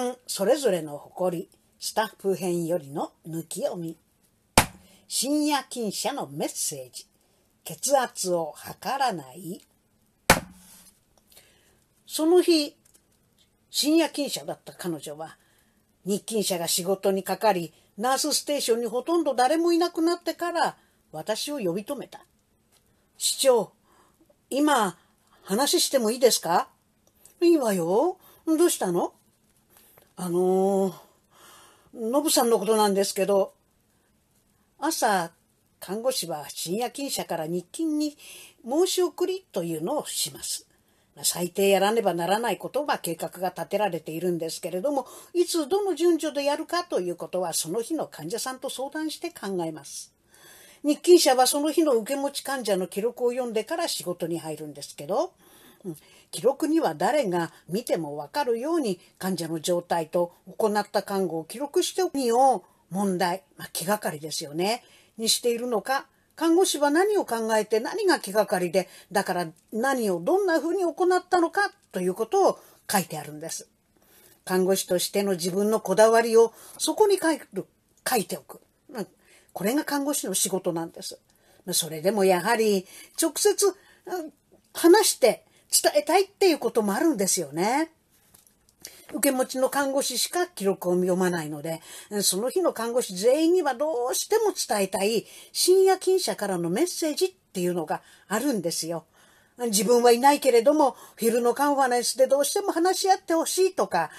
間それぞれの誇りスタッフ編よりの抜き読み深夜勤者のメッセージ血圧を測らないその日深夜勤者だった彼女は日勤者が仕事にかかりナースステーションにほとんど誰もいなくなってから私を呼び止めた市長今話してもいいですかいいわよどうしたのあのー、ノブさんのことなんですけど、朝、看護師は深夜勤者から日勤に申し送りというのをします。最低やらねばならないことは計画が立てられているんですけれども、いつどの順序でやるかということはその日の患者さんと相談して考えます。日勤者はその日の受け持ち患者の記録を読んでから仕事に入るんですけど、うん、記録には誰が見てもわかるように患者の状態と行った看護を記録しておくにを問題、まあ、気がかりですよねにしているのか看護師は何を考えて何が気がかりでだから何をどんなふうに行ったのかということを書いてあるんです。看護師としての自分のこだわりをそこに書い書いておく。これが看護師の仕事なんです。それでもやはり直接話して伝えたいっていうこともあるんですよね。受け持ちの看護師しか記録を読まないので、その日の看護師全員にはどうしても伝えたい深夜勤者からのメッセージっていうのがあるんですよ。自分はいないけれども、昼のカンファレンスでどうしても話し合ってほしいとか、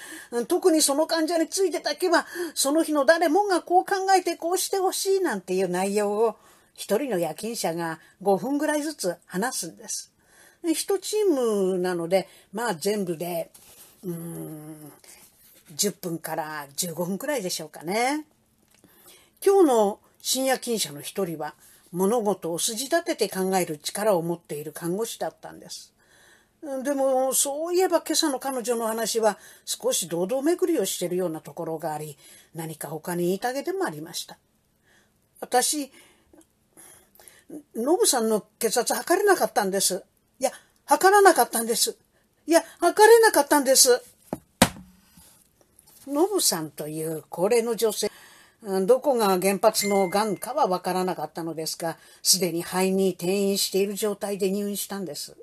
特にその患者についてだけは、その日の誰もがこう考えてこうしてほしいなんていう内容を、一人の夜勤者が5分ぐらいずつ話すんです。1チームなので、まあ全部で、うん、10分から15分くらいでしょうかね。今日の深夜勤者の一人は、物事を筋立てて考える力を持っている看護師だったんです。でも、そういえば今朝の彼女の話は少し堂々巡りをしているようなところがあり、何か他に言いたげでもありました。私、ノブさんの血圧測れなかったんです。測らなかったんです。いや、測れなかったんです。ノブさんという高齢の女性、どこが原発の癌かはわからなかったのですが、すでに肺に転院している状態で入院したんです。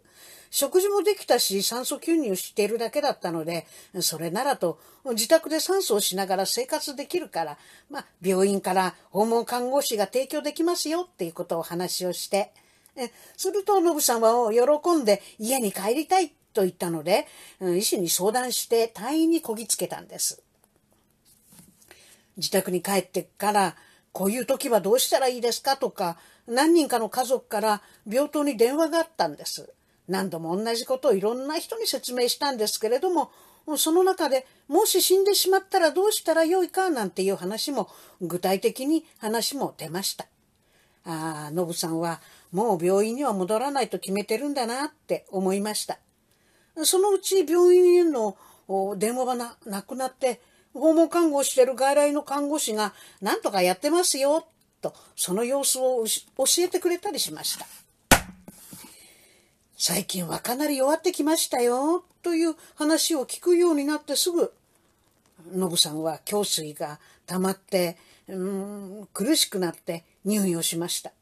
食事もできたし、酸素吸入しているだけだったので、それならと、自宅で酸素をしながら生活できるから、まあ、病院から訪問看護師が提供できますよっていうことを話をして、えすると、ブさんは喜んで家に帰りたいと言ったので、医師に相談して退院にこぎつけたんです。自宅に帰ってから、こういう時はどうしたらいいですかとか、何人かの家族から病棟に電話があったんです。何度も同じことをいろんな人に説明したんですけれども、その中でもし死んでしまったらどうしたらよいかなんていう話も具体的に話も出ました。ああ、ノブさんはもう病院には戻らないと決めてるんだなって思いました。そのうち病院への電話がなくなって、訪問看護をしてる外来の看護師が何とかやってますよ、とその様子を教えてくれたりしました。最近はかなり弱ってきましたよ、という話を聞くようになってすぐ、ノブさんは胸水が溜まって、うん、苦しくなって入院をしました。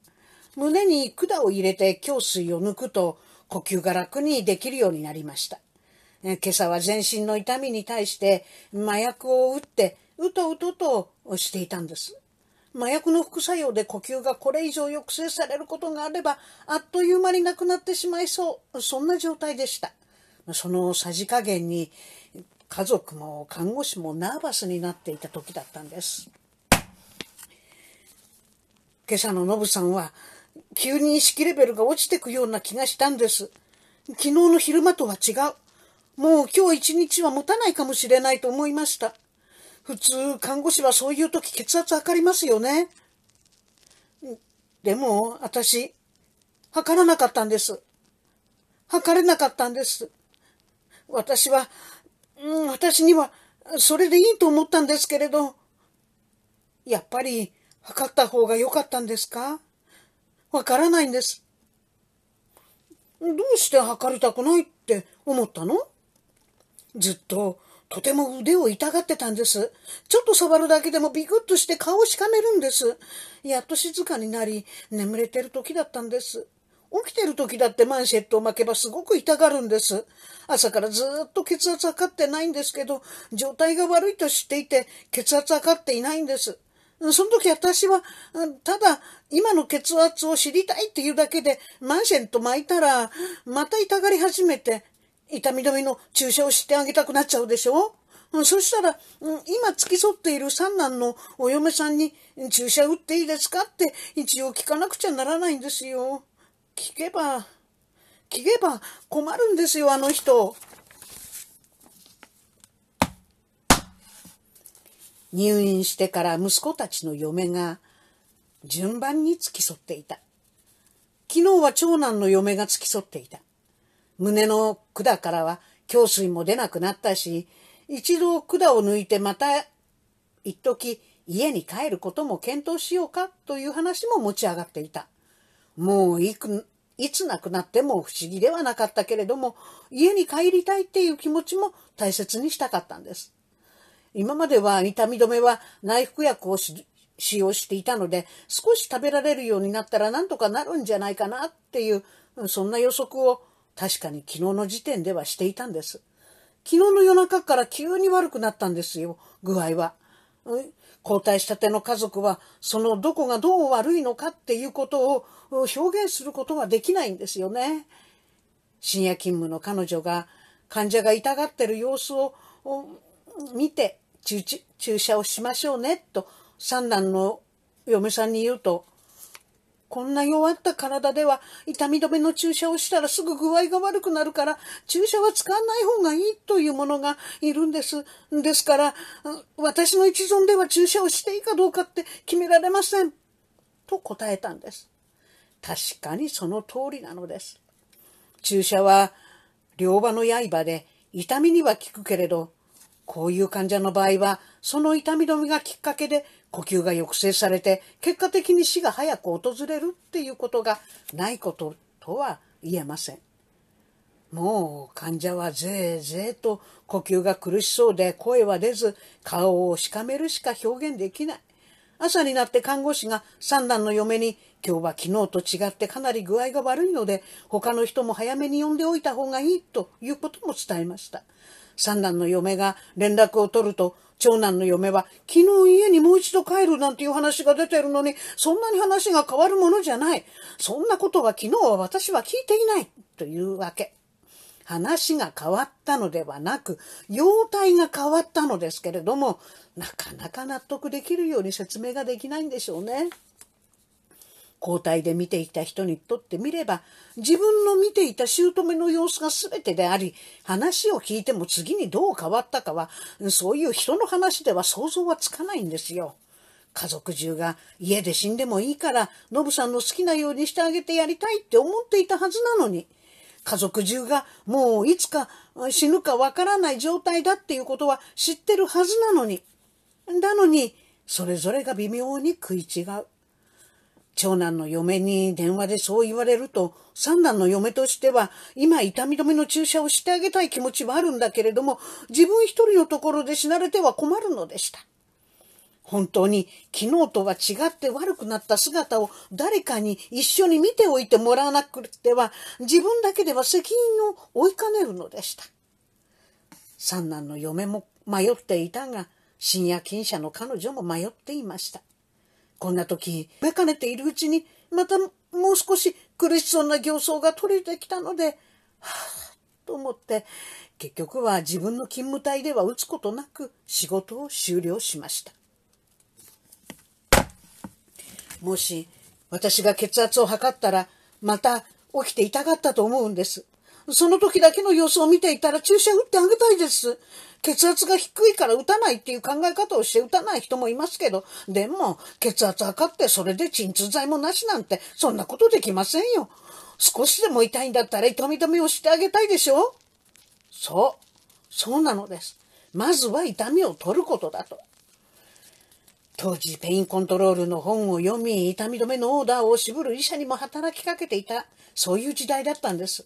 胸に管を入れて胸水を抜くと呼吸が楽にできるようになりました。今朝は全身の痛みに対して麻薬を打ってうとうととしていたんです。麻薬の副作用で呼吸がこれ以上抑制されることがあればあっという間になくなってしまいそうそんな状態でしたそのさじ加減に家族も看護師もナーバスになっていた時だったんです今朝のノブさんは、急に意識レベルが落ちてくような気がしたんです。昨日の昼間とは違う。もう今日一日は持たないかもしれないと思いました。普通、看護師はそういう時血圧測りますよね。でも、私、測らなかったんです。測れなかったんです。私は、うん、私には、それでいいと思ったんですけれど、やっぱり、測った方が良かったんですかわからないんです。どうして測りたくないって思ったのずっととても腕を痛がってたんです。ちょっと触るだけでもビクッとして顔をしかめるんです。やっと静かになり、眠れてる時だったんです。起きてる時だってマンシェットを巻けばすごく痛がるんです。朝からずっと血圧測ってないんですけど、状態が悪いと知っていて血圧測っていないんです。その時私は、ただ今の血圧を知りたいっていうだけでマンシェント巻いたら、また痛がり始めて、痛み止めの注射をしてあげたくなっちゃうでしょそしたら、今付き添っている三男のお嫁さんに注射打っていいですかって一応聞かなくちゃならないんですよ。聞けば、聞けば困るんですよ、あの人。入院してから息子たちの嫁が順番に付き添っていた。昨日は長男の嫁が付き添っていた。胸の管からは胸水も出なくなったし、一度管を抜いてまた一時家に帰ることも検討しようかという話も持ち上がっていた。もういく、いつ亡くなっても不思議ではなかったけれども、家に帰りたいっていう気持ちも大切にしたかったんです。今までは痛み止めは内服薬を使用していたので、少し食べられるようになったらなんとかなるんじゃないかなっていう、そんな予測を確かに昨日の時点ではしていたんです。昨日の夜中から急に悪くなったんですよ、具合は。交代したての家族は、そのどこがどう悪いのかっていうことを表現することはできないんですよね。深夜勤務の彼女が患者が痛がってる様子を見て、注注射をしましょうねと三男の嫁さんに言うと、こんな弱った体では痛み止めの注射をしたらすぐ具合が悪くなるから注射は使わない方がいいというものがいるんです。ですから私の一存では注射をしていいかどうかって決められません。と答えたんです。確かにその通りなのです。注射は両刃の刃で痛みには効くけれどこういう患者の場合は、その痛み止めがきっかけで呼吸が抑制されて、結果的に死が早く訪れるっていうことがないこととは言えません。もう患者はぜいぜいと呼吸が苦しそうで声は出ず、顔をしかめるしか表現できない。朝になって看護師が三男の嫁に今日は昨日と違ってかなり具合が悪いので他の人も早めに呼んでおいた方がいいということも伝えました。三男の嫁が連絡を取ると、長男の嫁は昨日家にもう一度帰るなんていう話が出てるのに、そんなに話が変わるものじゃない。そんなことは昨日は私は聞いていない。というわけ。話が変わったのではなく、容態が変わったのですけれども、なかなか納得できるように説明ができないんでしょうね。交代で見ていた人にとってみれば、自分の見ていた姑の様子が全てであり、話を聞いても次にどう変わったかは、そういう人の話では想像はつかないんですよ。家族中が家で死んでもいいから、ノブさんの好きなようにしてあげてやりたいって思っていたはずなのに、家族中がもういつか死ぬかわからない状態だっていうことは知ってるはずなのに。なのに、それぞれが微妙に食い違う。長男の嫁に電話でそう言われると、三男の嫁としては、今痛み止めの注射をしてあげたい気持ちはあるんだけれども、自分一人のところで死なれては困るのでした。本当に昨日とは違って悪くなった姿を誰かに一緒に見ておいてもらわなくては自分だけでは責任を負いかねるのでした。三男の嫁も迷っていたが深夜勤者の彼女も迷っていました。こんな時、めかねているうちに、またもう少し苦しそうな形相が取れてきたので、はぁ、と思って、結局は自分の勤務隊では打つことなく仕事を終了しました。もし私が血圧を測ったら、また起きていたかったと思うんです。その時だけの様子を見ていたら注射打ってあげたいです。血圧が低いから打たないっていう考え方をして打たない人もいますけど、でも血圧測ってそれで鎮痛剤もなしなんてそんなことできませんよ。少しでも痛いんだったら痛み止めをしてあげたいでしょそう。そうなのです。まずは痛みを取ることだと。当時、ペインコントロールの本を読み、痛み止めのオーダーを渋る医者にも働きかけていた、そういう時代だったんです。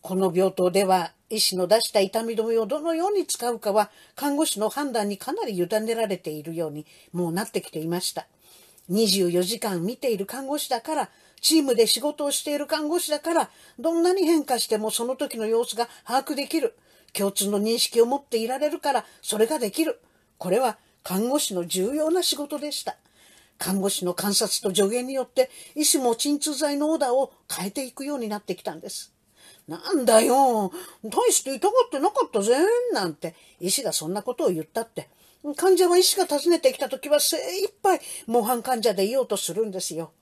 この病棟では医師の出した痛み止めをどのように使うかは看護師の判断にかなり委ねられているようにもうなってきていました。24時間見ている看護師だから、チームで仕事をしている看護師だから、どんなに変化してもその時の様子が把握できる。共通の認識を持っていられるから、それができる。これは看護師の重要な仕事でした。看護師の観察と助言によって、医師も鎮痛剤のオーダーを変えていくようになってきたんです。なんだよ、大して痛がってなかったぜ、なんて、医師がそんなことを言ったって、患者は医師が訪ねてきた時は精一杯模範患者でいようとするんですよ。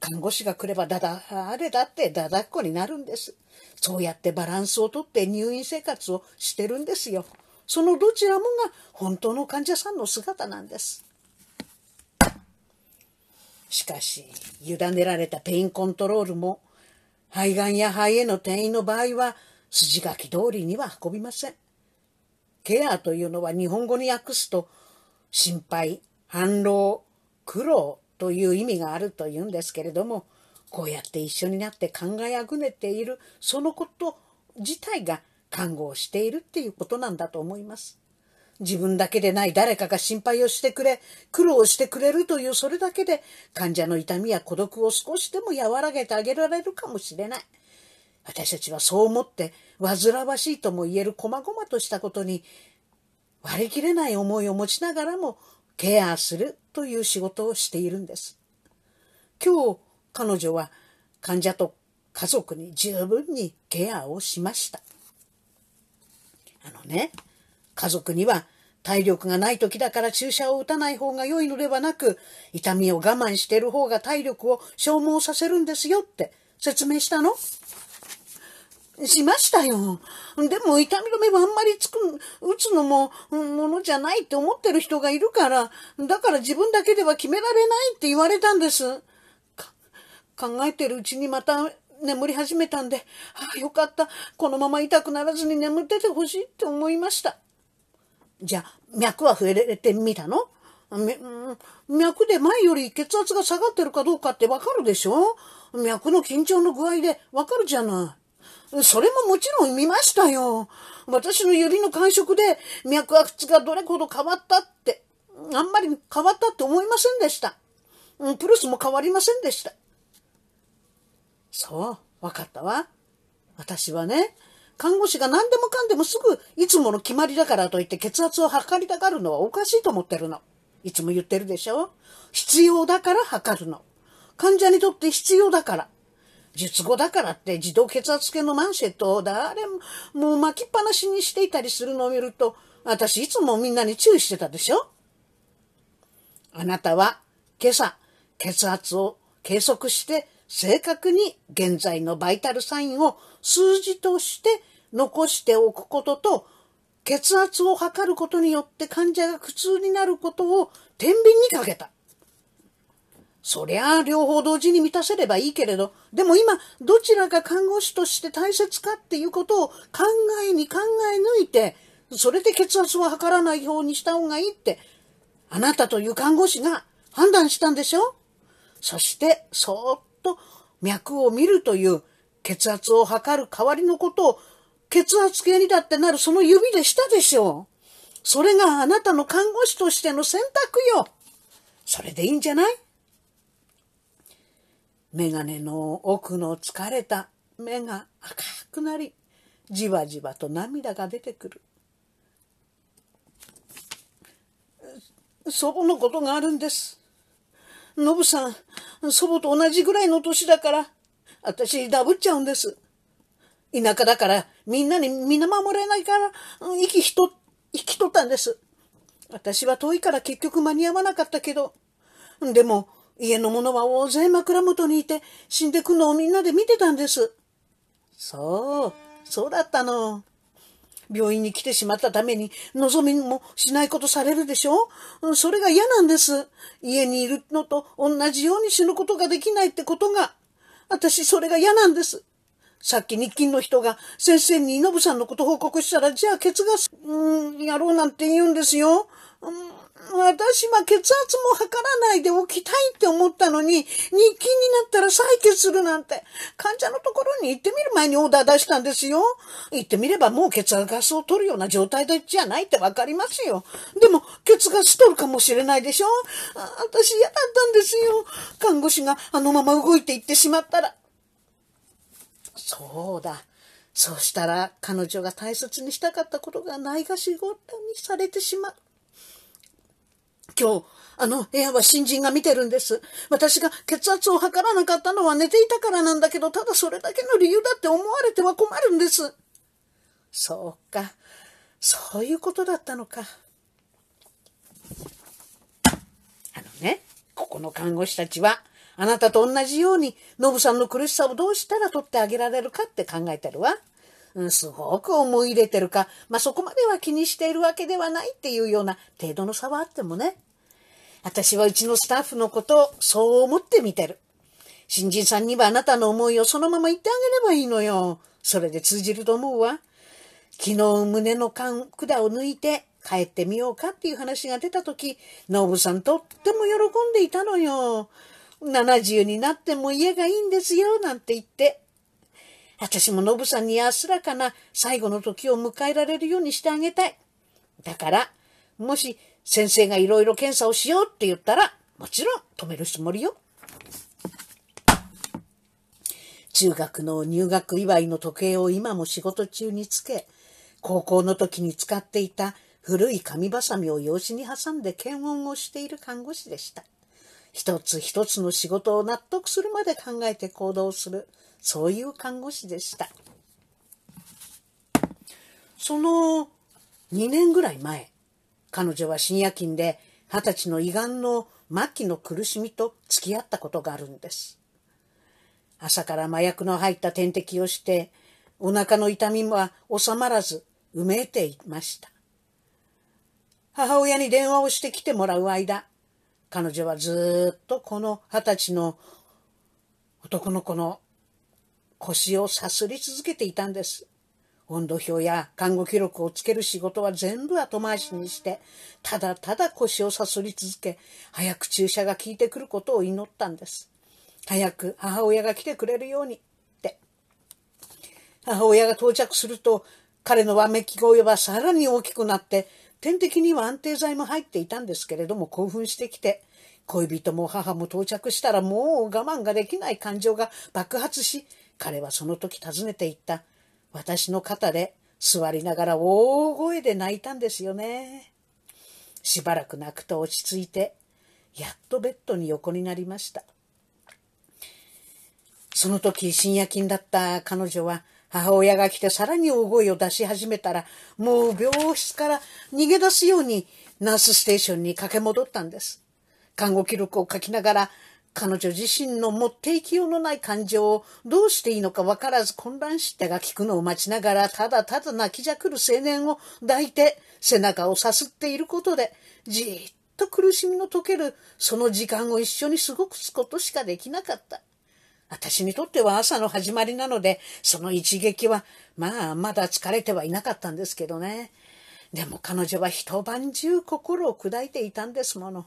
看護師が来ればだだ、あれだってだだっこになるんです。そうやってバランスをとって入院生活をしてるんですよ。そのどちらもが本当の患者さんの姿なんです。しかし、委ねられたペインコントロールも肺がんや肺への転移の場合は筋書き通りには運びません。ケアというのは日本語に訳すと心配、反論、苦労という意味があるというんですけれどもこうやって一緒になって考えあぐねているそのこと自体が看護をしているっていうことなんだと思います。自分だけでない誰かが心配をしてくれ、苦労してくれるというそれだけで患者の痛みや孤独を少しでも和らげてあげられるかもしれない。私たちはそう思って煩わしいとも言える細々としたことに割り切れない思いを持ちながらもケアするという仕事をしているんです。今日彼女は患者と家族に十分にケアをしました。あのね、家族には体力がない時だから注射を打たない方が良いのではなく、痛みを我慢してる方が体力を消耗させるんですよって説明したのしましたよ。でも痛み止めはあんまりつく、打つのも、ものじゃないって思ってる人がいるから、だから自分だけでは決められないって言われたんです。考えてるうちにまた眠り始めたんで、ああよかった。このまま痛くならずに眠っててほしいって思いました。じゃあ、脈は増えれてみたの脈で前より血圧が下がってるかどうかってわかるでしょ脈の緊張の具合でわかるじゃない。それももちろん見ましたよ。私の指の感触で脈圧がどれほど変わったって、あんまり変わったって思いませんでした。プルスも変わりませんでした。そう、わかったわ。私はね、看護師が何でもかんでもすぐいつもの決まりだからといって血圧を測りたがるのはおかしいと思ってるの。いつも言ってるでしょ必要だから測るの。患者にとって必要だから。術後だからって自動血圧計のマンシェットを誰ももう巻きっぱなしにしていたりするのを見ると、私いつもみんなに注意してたでしょあなたは今朝血圧を計測して正確に現在のバイタルサインを数字として残しておくことと、血圧を測ることによって患者が苦痛になることを天秤にかけた。そりゃあ両方同時に満たせればいいけれど、でも今どちらが看護師として大切かっていうことを考えに考え抜いて、それで血圧を測らないようにした方がいいって、あなたという看護師が判断したんでしょそして、そっと脈を見るという血圧を測る代わりのことを血圧計にだってなるその指でしたでしょう。それがあなたの看護師としての選択よ。それでいいんじゃないメガネの奥の疲れた目が赤くなり、じわじわと涙が出てくる。祖母のことがあるんです。ノブさん、祖母と同じぐらいの年だから、私、ダブっちゃうんです。田舎だから、みんなに皆守れないから、息ひと、生きとったんです。私は遠いから結局間に合わなかったけど、でも、家の者は大勢枕元にいて、死んでくのをみんなで見てたんです。そう、そうだったの。病院に来てしまったために、望みもしないことされるでしょそれが嫌なんです。家にいるのと同じように死ぬことができないってことが。私、それが嫌なんです。さっき日勤の人が先生にノブさんのこと報告したら、じゃあケツが、うん、やろうなんて言うんですよ。うん私は血圧も測らないでおきたいって思ったのに、日記になったら採血するなんて、患者のところに行ってみる前にオーダー出したんですよ。行ってみればもう血圧ガスを取るような状態じゃないってわかりますよ。でも、血ガス取るかもしれないでしょ私嫌だったんですよ。看護師があのまま動いていってしまったら。そうだ。そうしたら、彼女が大切にしたかったことがないがしごったにされてしまう。今日、あの部屋は新人が見てるんです。私が血圧を測らなかったのは寝ていたからなんだけど、ただそれだけの理由だって思われては困るんです。そうか。そういうことだったのか。あのね、ここの看護師たちは、あなたと同じように、ノブさんの苦しさをどうしたら取ってあげられるかって考えてるわ。うん、すごく思い入れてるか、まあ、そこまでは気にしているわけではないっていうような程度の差はあってもね。私はうちのスタッフのことをそう思って見てる。新人さんにはあなたの思いをそのまま言ってあげればいいのよ。それで通じると思うわ。昨日胸の管管を抜いて帰ってみようかっていう話が出た時、ノブさんとっても喜んでいたのよ。70になっても家がいいんですよなんて言って私もノブさんに安らかな最後の時を迎えられるようにしてあげたい。だから、もし先生がいろいろ検査をしようって言ったら、もちろん止めるつもりよ。中学の入学祝いの時計を今も仕事中につけ、高校の時に使っていた古い紙ばさみを用紙に挟んで検温をしている看護師でした。一つ一つの仕事を納得するまで考えて行動する、そういう看護師でした。その2年ぐらい前、彼女は深夜勤で二十歳の胃がんの末期の苦しみと付き合ったことがあるんです。朝から麻薬の入った点滴をして、お腹の痛みは収まらず、埋めていました。母親に電話をしてきてもらう間、彼女はずっとこの二十歳の男の子の腰をさすり続けていたんです。温度表や看護記録をつける仕事は全部後回しにして、ただただ腰をさすり続け、早く注射が効いてくることを祈ったんです。早く母親が来てくれるようにって。母親が到着すると、彼のわめき声はさらに大きくなって、点滴には安定剤も入っていたんですけれども興奮してきて恋人も母も到着したらもう我慢ができない感情が爆発し彼はその時訪ねていった私の肩で座りながら大声で泣いたんですよねしばらく泣くと落ち着いてやっとベッドに横になりましたその時深夜勤だった彼女は母親が来てさらに大声を出し始めたら、もう病室から逃げ出すようにナースステーションに駆け戻ったんです。看護記録を書きながら、彼女自身の持っていきようのない感情をどうしていいのかわからず混乱したが聞くのを待ちながらただただ泣きじゃくる青年を抱いて背中をさすっていることでじっと苦しみの解けるその時間を一緒に過ごすことしかできなかった。私にとっては朝の始まりなので、その一撃は、まあ、まだ疲れてはいなかったんですけどね。でも彼女は一晩中心を砕いていたんですもの。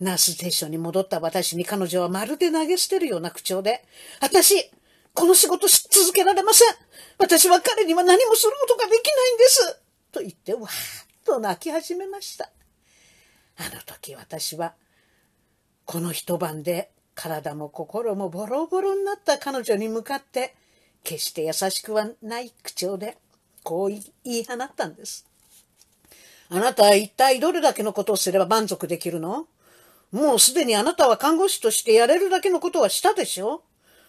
ナースステーションに戻った私に彼女はまるで投げ捨てるような口調で、私、この仕事し続けられません。私は彼には何もすることができないんです。と言って、わーっと泣き始めました。あの時私は、この一晩で体も心もボロボロになった彼女に向かって、決して優しくはない口調で、こう言い放ったんです。あなたは一体どれだけのことをすれば満足できるのもうすでにあなたは看護師としてやれるだけのことはしたでしょ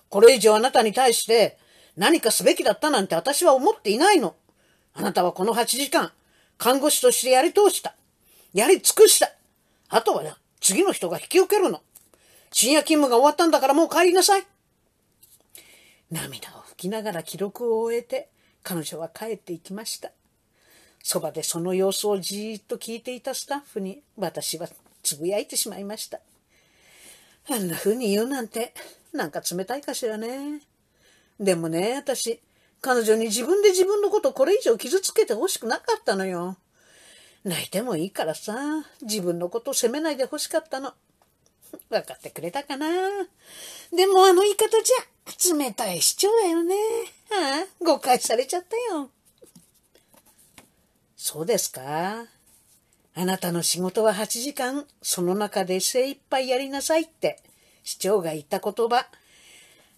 これ以上あなたに対して何かすべきだったなんて私は思っていないの。あなたはこの8時間、看護師としてやり通した。やり尽くした。あとは、な次の人が引き受けるの。深夜勤務が終わったんだからもう帰りなさい。涙を拭きながら記録を終えて、彼女は帰っていきました。そばでその様子をじーっと聞いていたスタッフに、私はつぶやいてしまいました。あんな風に言うなんて、なんか冷たいかしらね。でもね、私、彼女に自分で自分のことこれ以上傷つけてほしくなかったのよ。泣いてもいいからさ、自分のこと責めないでほしかったの。分 かってくれたかな。でもあの言い方じゃ、冷たい市長だよね。ああ、誤解されちゃったよ。そうですか。あなたの仕事は8時間、その中で精一杯やりなさいって、市長が言った言葉、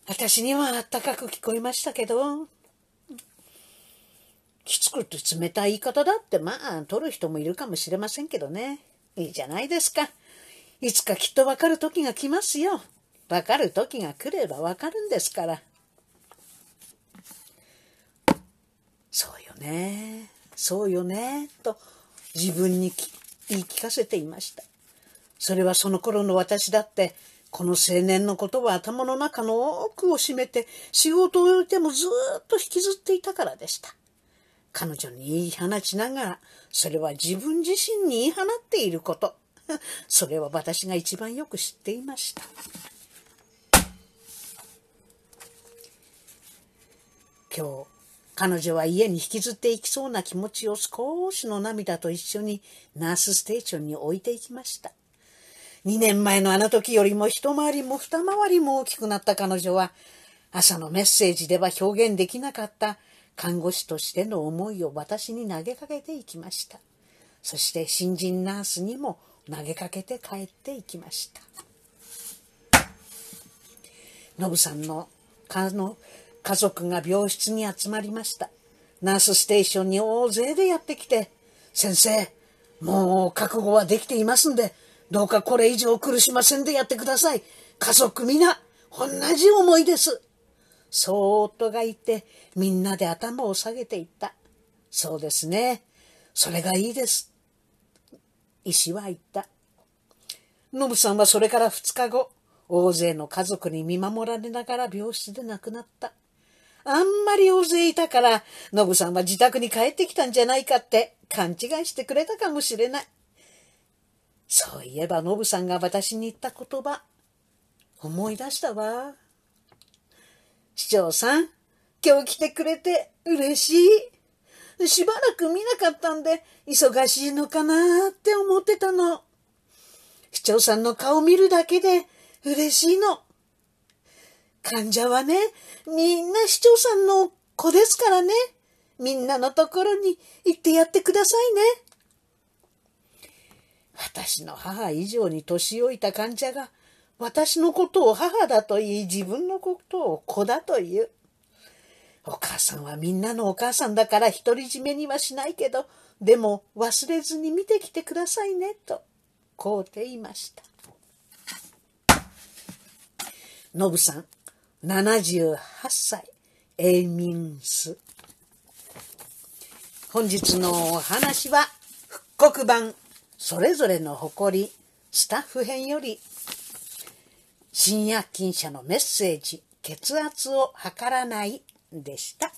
私にはあったかく聞こえましたけど、きつくて冷たい言い方だって、まあ、取る人もいるかもしれませんけどね。いいじゃないですか。いつかきっとわかる時が来ますよ。わかる時が来ればわかるんですから。そうよね。そうよね。と自分に言い聞かせていました。それはその頃の私だって、この青年のことは頭の中の奥を占めて、仕事を置いてもずっと引きずっていたからでした。彼女に言い放ちながら、それは自分自身に言い放っていること。それは私が一番よく知っていました今日彼女は家に引きずっていきそうな気持ちを少しの涙と一緒にナースステーションに置いていきました2年前のあの時よりも一回りも二回りも大きくなった彼女は朝のメッセージでは表現できなかった看護師としての思いを私に投げかけていきましたそして新人ナースにも投げかけて帰っていきましたノブさんの家の家族が病室に集まりましたナースステーションに大勢でやってきて先生もう覚悟はできていますんでどうかこれ以上苦しませんでやってください家族皆同じ思いですそう夫が言ってみんなで頭を下げていったそうですねそれがいいです医師は言った。ノブさんはそれから2日後、大勢の家族に見守られながら病室で亡くなった。あんまり大勢いたから、ノブさんは自宅に帰ってきたんじゃないかって勘違いしてくれたかもしれない。そういえばノブさんが私に言った言葉、思い出したわ。市長さん、今日来てくれて嬉しい。しばらく見なかったんで、忙しいのかなって思ってたの。市長さんの顔見るだけで嬉しいの。患者はね、みんな市長さんの子ですからね。みんなのところに行ってやってくださいね。私の母以上に年老いた患者が私のことを母だと言い自分のことを子だと言う。お母さんはみんなのお母さんだから独り占めにはしないけど、でも忘れずに見てきてくださいね、と、こうていました。のぶさん、78歳、エイミンス。本日のお話は、復刻版、それぞれの誇り、スタッフ編より、新薬金者のメッセージ、血圧を測らないでした。